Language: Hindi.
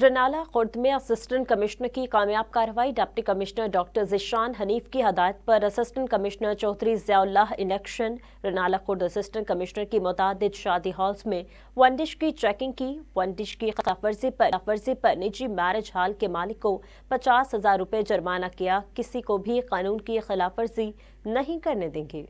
रनाला खुर्द में असिस्टेंट कमिश्नर की कामयाब कार्रवाई deputy commissioner doctor Zeeshan Hanif की हदायत पर असिस्टेंट कमिश्नर चौधरी जियाउल्लाह इलेक्शन रनाला खुर्द असिस्टेंट कमिश्नर की मुतद शादी हॉल्स में वन डिश की चेकिंग की वन डिश की खिलाफवर्जी पर खिलाफवर्जी पर निजी मैरिज हॉल के मालिक को पचास हज़ार रुपये जुर्माना किया किसी को भी कानून की खिलाफवर्जी नहीं करने देंगे